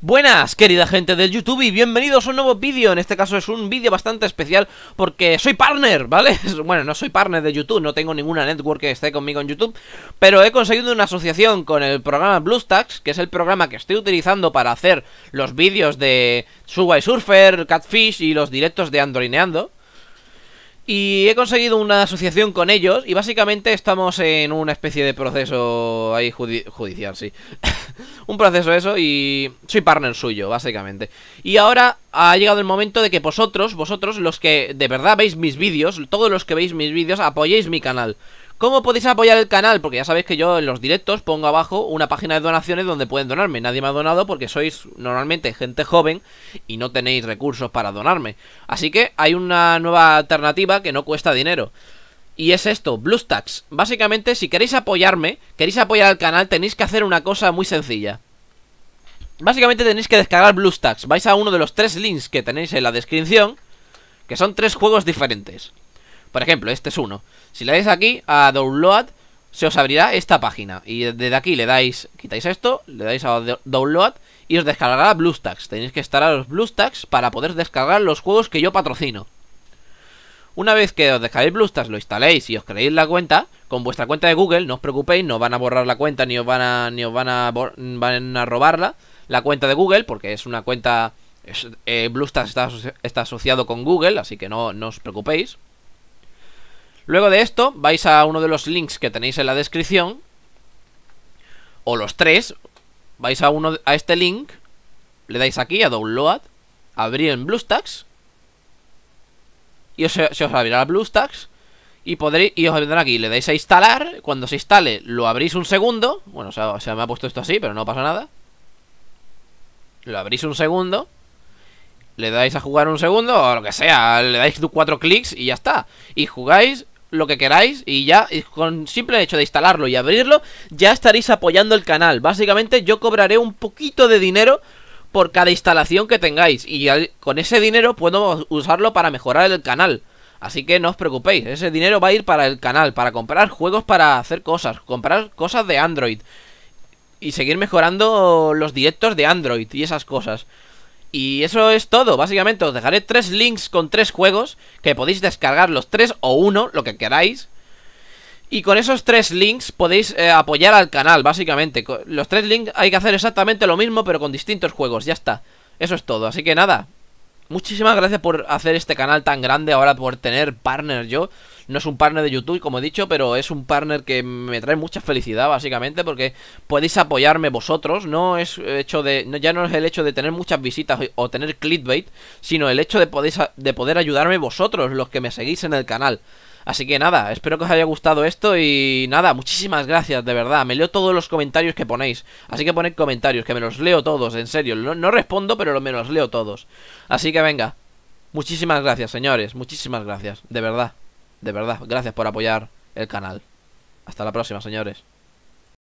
Buenas, querida gente del YouTube y bienvenidos a un nuevo vídeo En este caso es un vídeo bastante especial porque soy partner, ¿vale? Bueno, no soy partner de YouTube, no tengo ninguna network que esté conmigo en YouTube Pero he conseguido una asociación con el programa BlueStacks Que es el programa que estoy utilizando para hacer los vídeos de Subway Surfer, Catfish y los directos de Andorineando y he conseguido una asociación con ellos y básicamente estamos en una especie de proceso ahí judicial, sí. un proceso eso y soy partner suyo, básicamente. Y ahora ha llegado el momento de que vosotros, vosotros, los que de verdad veis mis vídeos, todos los que veis mis vídeos, apoyéis mi canal. ¿Cómo podéis apoyar el canal? Porque ya sabéis que yo en los directos pongo abajo una página de donaciones donde pueden donarme. Nadie me ha donado porque sois normalmente gente joven y no tenéis recursos para donarme. Así que hay una nueva alternativa que no cuesta dinero. Y es esto, BlueStacks. Básicamente, si queréis apoyarme, queréis apoyar al canal, tenéis que hacer una cosa muy sencilla. Básicamente tenéis que descargar BlueStacks. Vais a uno de los tres links que tenéis en la descripción, que son tres juegos diferentes. Por ejemplo, este es uno. Si le dais aquí a Download, se os abrirá esta página. Y desde aquí le dais, quitáis esto, le dais a Download y os descargará BlueStacks. Tenéis que estar a los BlueStacks para poder descargar los juegos que yo patrocino. Una vez que os dejáis Bluestacks, lo instaléis y os creéis la cuenta, con vuestra cuenta de Google, no os preocupéis, no van a borrar la cuenta ni os van a, ni van a, a robarla, la cuenta de Google, porque es una cuenta... Eh, Bluestacks está, asociado con Google, así que no, os preocupéis. Luego de esto, vais a uno de los links que tenéis en la descripción, o los tres, vais a, uno, a este link, le dais aquí a Download, abrir en BlueStacks, y os, se os abrirá BlueStacks y, podréis, y os vendrá aquí, le dais a instalar, cuando se instale lo abrís un segundo, bueno, se me ha puesto esto así, pero no pasa nada. Lo abrís un segundo, le dais a jugar un segundo o lo que sea, le dais cuatro clics y ya está. Y jugáis lo que queráis y ya con simple hecho de instalarlo y abrirlo ya estaréis apoyando el canal. Básicamente yo cobraré un poquito de dinero por cada instalación que tengáis. Y con ese dinero puedo usarlo para mejorar el canal. Así que no os preocupéis, ese dinero va a ir para el canal, para comprar juegos, para hacer cosas, comprar cosas de Android. Y seguir mejorando los directos de Android y esas cosas. Y eso es todo, básicamente os dejaré tres links con tres juegos que podéis descargar los tres o uno, lo que queráis y con esos tres links podéis eh, apoyar al canal, básicamente. Los tres links hay que hacer exactamente lo mismo, pero con distintos juegos, ya está. Eso es todo, así que nada. Muchísimas gracias por hacer este canal tan grande ahora, por tener partner yo. No es un partner de YouTube, como he dicho, pero es un partner que me trae mucha felicidad, básicamente, porque podéis apoyarme vosotros. No es hecho de. No, ya no es el hecho de tener muchas visitas o tener clickbait, sino el hecho de, podéis, de poder ayudarme vosotros, los que me seguís en el canal. Así que nada, espero que os haya gustado esto y nada, muchísimas gracias, de verdad. Me leo todos los comentarios que ponéis. Así que poned comentarios, que me los leo todos, en serio. No, respondo, pero me los leo todos. Así que venga, muchísimas gracias, señores. Muchísimas gracias, de verdad. De verdad, gracias por apoyar el canal. Hasta la próxima, señores.